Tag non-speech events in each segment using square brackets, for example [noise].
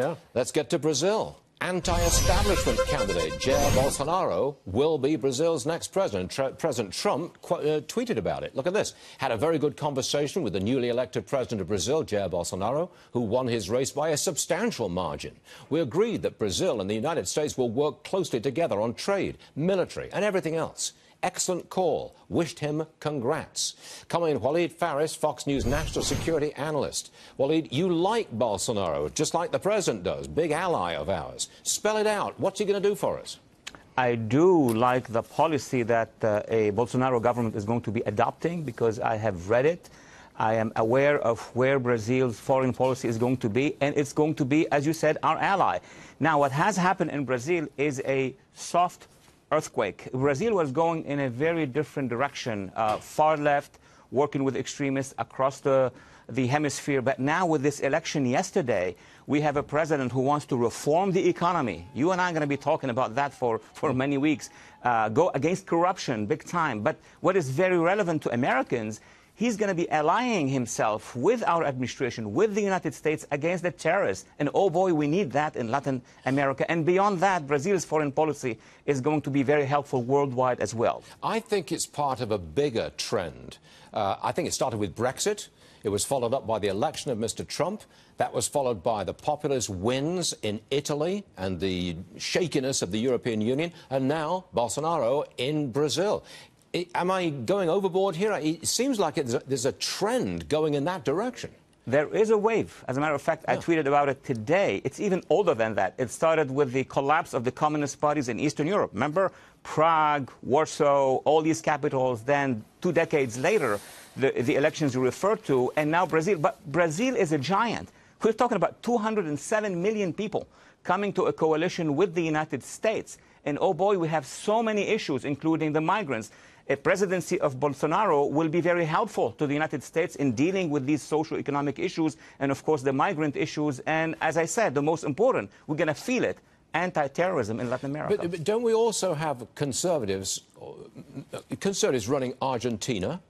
Yeah. Let's get to Brazil. Anti-establishment candidate Jair Bolsonaro will be Brazil's next president. Tr president Trump uh, tweeted about it. Look at this. Had a very good conversation with the newly elected president of Brazil, Jair Bolsonaro, who won his race by a substantial margin. We agreed that Brazil and the United States will work closely together on trade, military, and everything else. Excellent call. Wished him congrats. Coming in, Waleed Faris, Fox News national security analyst. Waleed, you like Bolsonaro, just like the president does, big ally of ours. Spell it out. What's he going to do for us? I do like the policy that uh, a Bolsonaro government is going to be adopting because I have read it. I am aware of where Brazil's foreign policy is going to be, and it's going to be, as you said, our ally. Now, what has happened in Brazil is a soft earthquake. Brazil was going in a very different direction, uh, far left, working with extremists across the, the hemisphere. But now, with this election yesterday, we have a president who wants to reform the economy. You and I are going to be talking about that for, for many weeks. Uh, go against corruption, big time. But what is very relevant to Americans he's going to be allying himself with our administration, with the United States against the terrorists. And oh boy, we need that in Latin America. And beyond that, Brazil's foreign policy is going to be very helpful worldwide as well. I think it's part of a bigger trend. Uh, I think it started with Brexit. It was followed up by the election of Mr. Trump. That was followed by the populist wins in Italy and the shakiness of the European Union, and now Bolsonaro in Brazil am I going overboard here? It seems like there's a trend going in that direction. There is a wave. As a matter of fact, yeah. I tweeted about it today. It's even older than that. It started with the collapse of the communist parties in Eastern Europe. Remember Prague, Warsaw, all these capitals. Then, two decades later, the, the elections you referred to, and now Brazil. But Brazil is a giant. We're talking about 207 million people coming to a coalition with the United States. And oh boy, we have so many issues, including the migrants. A presidency of Bolsonaro will be very helpful to the United States in dealing with these social economic issues and, of course, the migrant issues. And as I said, the most important, we're going to feel it anti-terrorism in Latin America. But, but, don't we also have conservatives, uh, conservatives running Argentina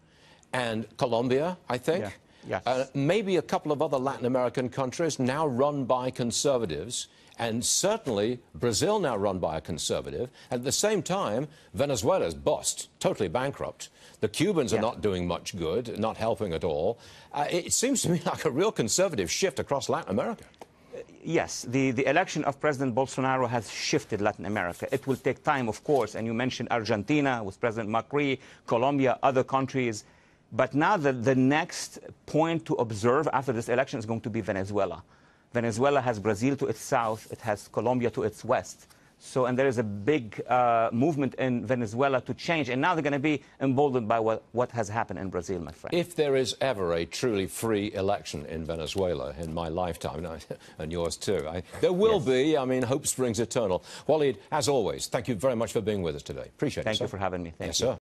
and Colombia, I think? Yeah. Yes. Uh, maybe a couple of other Latin American countries now run by conservatives, and certainly Brazil now run by a conservative. At the same time, Venezuela's bust, totally bankrupt. The Cubans yeah. are not doing much good, not helping at all. Uh, it seems to me [laughs] like a real conservative shift across Latin America uh, yes, the, the election of President Bolsonaro has shifted Latin America. It will take time, of course, and you mentioned Argentina with President Macri, Colombia, other countries. But now the, the next point to observe after this election is going to be Venezuela. Venezuela has Brazil to its south, it has Colombia to its west. So, and there is a big uh, movement in Venezuela to change. And now they're going to be emboldened by what, what has happened in Brazil, my friend. If there is ever a truly free election in Venezuela in my lifetime, and, [laughs] I, and yours too, I, there will yes. be. I mean, hope springs eternal. Waleed, as always, thank you very much for being with us today. Appreciate thank it. Thank you sir. for having me. Thank yes, you. sir.